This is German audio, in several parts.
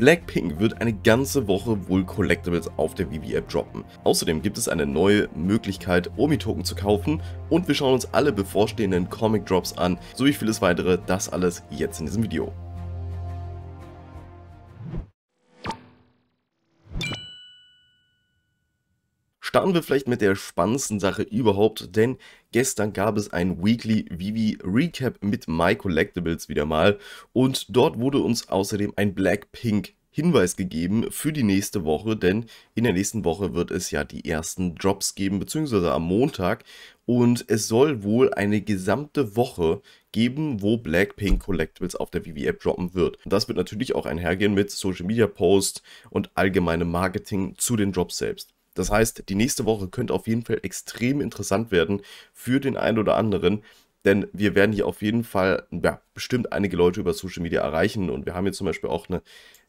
Blackpink wird eine ganze Woche wohl Collectibles auf der VV-App droppen. Außerdem gibt es eine neue Möglichkeit, Omi-Token zu kaufen und wir schauen uns alle bevorstehenden Comic-Drops an, sowie vieles weitere, das alles jetzt in diesem Video. Starten wir vielleicht mit der spannendsten Sache überhaupt, denn gestern gab es ein Weekly Vivi Recap mit My Collectibles wieder mal und dort wurde uns außerdem ein Blackpink Hinweis gegeben für die nächste Woche, denn in der nächsten Woche wird es ja die ersten Drops geben, beziehungsweise am Montag. Und es soll wohl eine gesamte Woche geben, wo Blackpink Collectibles auf der Vivi App droppen wird. Und das wird natürlich auch einhergehen mit Social Media Posts und allgemeinem Marketing zu den Drops selbst. Das heißt, die nächste Woche könnte auf jeden Fall extrem interessant werden für den einen oder anderen, denn wir werden hier auf jeden Fall ja, bestimmt einige Leute über Social Media erreichen und wir haben hier zum Beispiel auch eine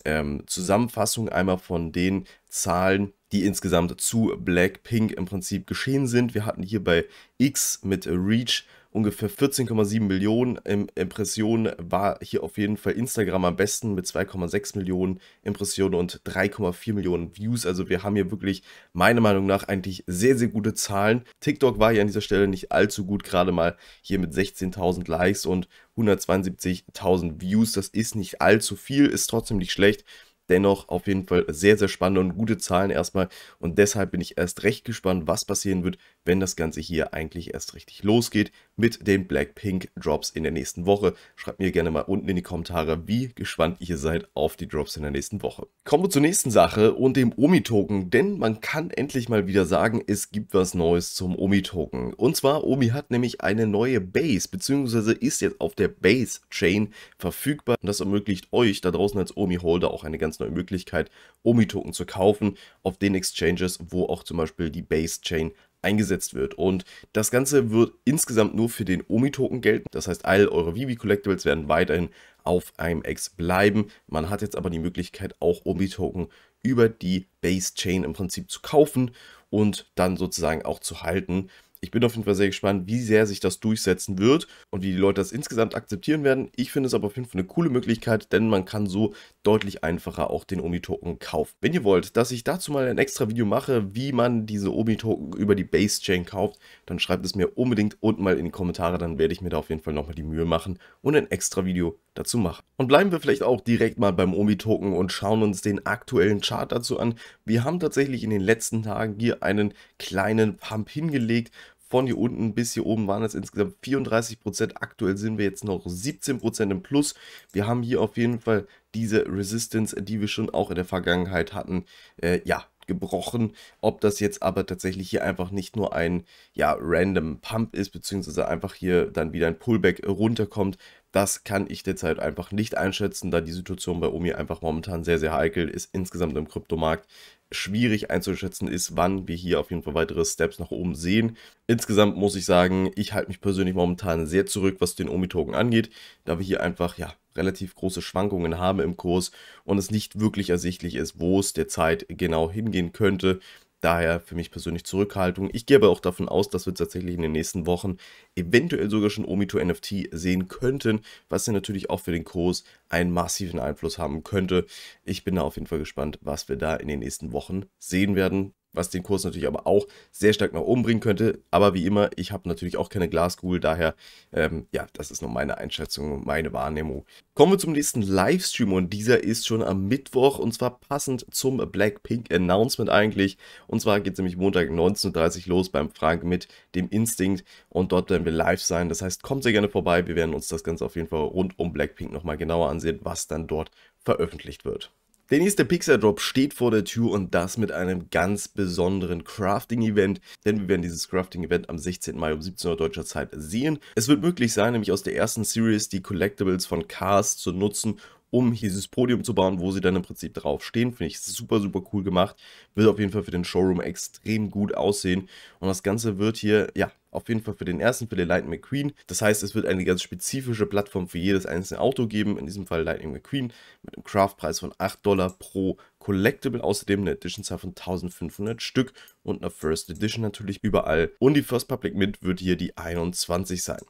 ähm, Zusammenfassung einmal von den Zahlen, die insgesamt zu Blackpink im Prinzip geschehen sind. Wir hatten hier bei X mit Reach ungefähr 14,7 Millionen ähm, Impressionen war hier auf jeden Fall Instagram am besten mit 2,6 Millionen Impressionen und 3,4 Millionen Views. Also wir haben hier wirklich meiner Meinung nach eigentlich sehr, sehr gute Zahlen. TikTok war hier an dieser Stelle nicht allzu gut, gerade mal hier mit 16.000 Likes und 172.000 Views. Das ist nicht allzu viel, ist trotzdem nicht schlecht dennoch auf jeden Fall sehr, sehr spannende und gute Zahlen erstmal. Und deshalb bin ich erst recht gespannt, was passieren wird, wenn das Ganze hier eigentlich erst richtig losgeht mit den Blackpink Drops in der nächsten Woche. Schreibt mir gerne mal unten in die Kommentare, wie gespannt ihr seid auf die Drops in der nächsten Woche. Kommen wir zur nächsten Sache und dem Omi-Token, denn man kann endlich mal wieder sagen, es gibt was Neues zum Omi-Token. Und zwar, Omi hat nämlich eine neue Base, beziehungsweise ist jetzt auf der Base-Chain verfügbar und das ermöglicht euch da draußen als Omi-Holder auch eine ganz neue Möglichkeit, OMI-Token zu kaufen auf den Exchanges, wo auch zum Beispiel die Base-Chain eingesetzt wird. Und das Ganze wird insgesamt nur für den OMI-Token gelten. Das heißt, all eure Vivi-Collectibles werden weiterhin auf IMX bleiben. Man hat jetzt aber die Möglichkeit, auch OMI-Token über die Base-Chain im Prinzip zu kaufen und dann sozusagen auch zu halten ich bin auf jeden Fall sehr gespannt, wie sehr sich das durchsetzen wird und wie die Leute das insgesamt akzeptieren werden. Ich finde es aber auf jeden Fall eine coole Möglichkeit, denn man kann so deutlich einfacher auch den Omi-Token kaufen. Wenn ihr wollt, dass ich dazu mal ein extra Video mache, wie man diese Omi-Token über die Base-Chain kauft, dann schreibt es mir unbedingt unten mal in die Kommentare, dann werde ich mir da auf jeden Fall nochmal die Mühe machen und ein extra Video dazu machen. Und bleiben wir vielleicht auch direkt mal beim Omi-Token und schauen uns den aktuellen Chart dazu an. Wir haben tatsächlich in den letzten Tagen hier einen kleinen Pump hingelegt von hier unten bis hier oben waren es insgesamt 34%. Aktuell sind wir jetzt noch 17% im Plus. Wir haben hier auf jeden Fall diese Resistance, die wir schon auch in der Vergangenheit hatten, äh, ja, gebrochen. Ob das jetzt aber tatsächlich hier einfach nicht nur ein ja, random Pump ist, beziehungsweise einfach hier dann wieder ein Pullback runterkommt, das kann ich derzeit einfach nicht einschätzen, da die Situation bei Omi einfach momentan sehr, sehr heikel ist, insgesamt im Kryptomarkt schwierig einzuschätzen ist, wann wir hier auf jeden Fall weitere Steps nach oben sehen. Insgesamt muss ich sagen, ich halte mich persönlich momentan sehr zurück, was den Omi-Token angeht, da wir hier einfach ja relativ große Schwankungen haben im Kurs und es nicht wirklich ersichtlich ist, wo es derzeit genau hingehen könnte. Daher für mich persönlich Zurückhaltung. Ich gehe aber auch davon aus, dass wir tatsächlich in den nächsten Wochen eventuell sogar schon Omito NFT sehen könnten, was ja natürlich auch für den Kurs einen massiven Einfluss haben könnte. Ich bin da auf jeden Fall gespannt, was wir da in den nächsten Wochen sehen werden was den Kurs natürlich aber auch sehr stark nach oben bringen könnte. Aber wie immer, ich habe natürlich auch keine Glaskugel, daher, ähm, ja, das ist nur meine Einschätzung und meine Wahrnehmung. Kommen wir zum nächsten Livestream und dieser ist schon am Mittwoch und zwar passend zum Blackpink Announcement eigentlich. Und zwar geht es nämlich Montag 19.30 Uhr los beim Frank mit dem Instinct und dort werden wir live sein. Das heißt, kommt sehr gerne vorbei. Wir werden uns das Ganze auf jeden Fall rund um Blackpink nochmal genauer ansehen, was dann dort veröffentlicht wird. Der nächste Pixar Drop steht vor der Tür und das mit einem ganz besonderen Crafting-Event, denn wir werden dieses Crafting-Event am 16. Mai um 17 Uhr deutscher Zeit sehen. Es wird möglich sein, nämlich aus der ersten Series die Collectibles von Cars zu nutzen, um dieses Podium zu bauen, wo sie dann im Prinzip drauf stehen. Finde ich super, super cool gemacht. Wird auf jeden Fall für den Showroom extrem gut aussehen. Und das Ganze wird hier, ja, auf jeden Fall für den ersten, für den Lightning McQueen. Das heißt, es wird eine ganz spezifische Plattform für jedes einzelne Auto geben. In diesem Fall Lightning McQueen mit einem Craftpreis von 8 Dollar pro Collectible. Außerdem eine Editionzahl von 1500 Stück und eine First Edition natürlich überall. Und die First Public Mint wird hier die 21 sein.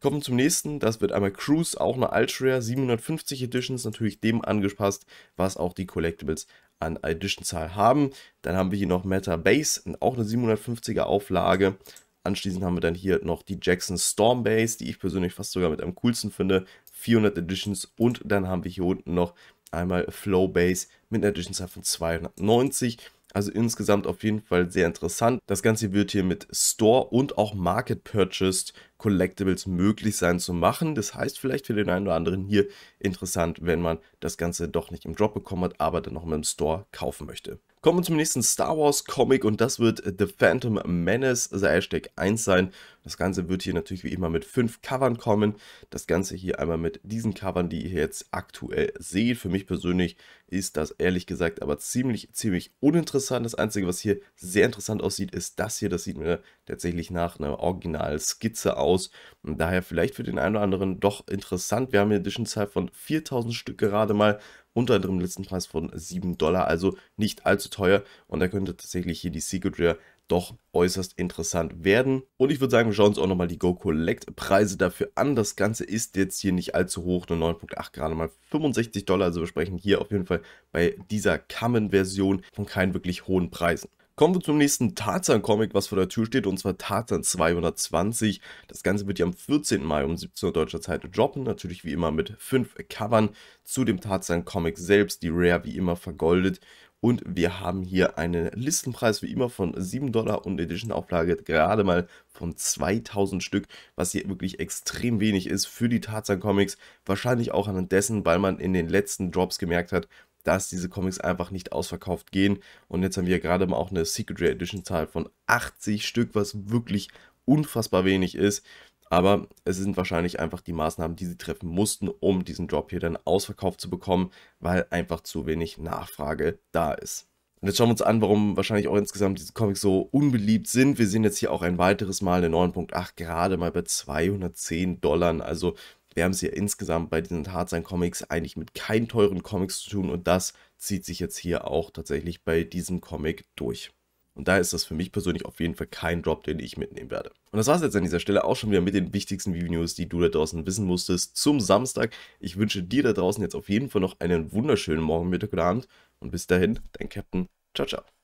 Kommen wir zum nächsten. Das wird einmal Cruise, auch eine Ultra 750 Editions, natürlich dem angepasst, was auch die Collectibles an Edition-Zahl haben. Dann haben wir hier noch Meta Base, auch eine 750er Auflage, Anschließend haben wir dann hier noch die Jackson Storm Base, die ich persönlich fast sogar mit am coolsten finde. 400 Editions und dann haben wir hier unten noch einmal Flow Base mit einer Edition von 290. Also insgesamt auf jeden Fall sehr interessant. Das Ganze wird hier mit Store und auch Market Purchased Collectibles möglich sein zu machen. Das heißt vielleicht für den einen oder anderen hier interessant, wenn man das Ganze doch nicht im Drop bekommen hat, aber dann noch mit dem Store kaufen möchte. Kommen wir zum nächsten Star Wars Comic und das wird äh, The Phantom Menace, also Hashtag 1 sein. Das Ganze wird hier natürlich wie immer mit fünf Covern kommen. Das Ganze hier einmal mit diesen Covern, die ihr jetzt aktuell seht. Für mich persönlich ist das ehrlich gesagt aber ziemlich, ziemlich uninteressant. Das Einzige, was hier sehr interessant aussieht, ist das hier. Das sieht mir tatsächlich nach einer Original-Skizze aus. Und daher vielleicht für den einen oder anderen doch interessant. Wir haben hier eine Edition-Zahl von 4000 Stück gerade mal unter anderem letzten Preis von 7 Dollar, also nicht allzu teuer. Und da könnte tatsächlich hier die Secret Rare doch äußerst interessant werden. Und ich würde sagen, wir schauen uns auch nochmal die Go Collect Preise dafür an. Das Ganze ist jetzt hier nicht allzu hoch, eine 9.8, gerade mal 65 Dollar. Also wir sprechen hier auf jeden Fall bei dieser Common-Version von keinen wirklich hohen Preisen. Kommen wir zum nächsten Tarzan-Comic, was vor der Tür steht, und zwar Tarzan 220. Das Ganze wird ja am 14. Mai um 17 Uhr deutscher Zeit droppen, natürlich wie immer mit fünf Covern zu dem Tarzan-Comic selbst, die Rare wie immer vergoldet. Und wir haben hier einen Listenpreis wie immer von 7 Dollar und Edition-Auflage gerade mal von 2000 Stück, was hier wirklich extrem wenig ist für die Tarzan-Comics. Wahrscheinlich auch an dessen, weil man in den letzten Drops gemerkt hat, dass diese Comics einfach nicht ausverkauft gehen. Und jetzt haben wir gerade mal auch eine Secret Rare Edition Zahl von 80 Stück, was wirklich unfassbar wenig ist. Aber es sind wahrscheinlich einfach die Maßnahmen, die sie treffen mussten, um diesen Drop hier dann ausverkauft zu bekommen, weil einfach zu wenig Nachfrage da ist. Und jetzt schauen wir uns an, warum wahrscheinlich auch insgesamt diese Comics so unbeliebt sind. Wir sehen jetzt hier auch ein weiteres Mal eine 9.8, gerade mal bei 210 Dollar. Also wir haben es hier insgesamt bei diesen Tarzan-Comics eigentlich mit keinen teuren Comics zu tun und das zieht sich jetzt hier auch tatsächlich bei diesem Comic durch. Und daher ist das für mich persönlich auf jeden Fall kein Drop, den ich mitnehmen werde. Und das war es jetzt an dieser Stelle auch schon wieder mit den wichtigsten Video-News, die du da draußen wissen musstest zum Samstag. Ich wünsche dir da draußen jetzt auf jeden Fall noch einen wunderschönen Morgen, Mittag oder Abend. Und bis dahin, dein Captain. Ciao, ciao.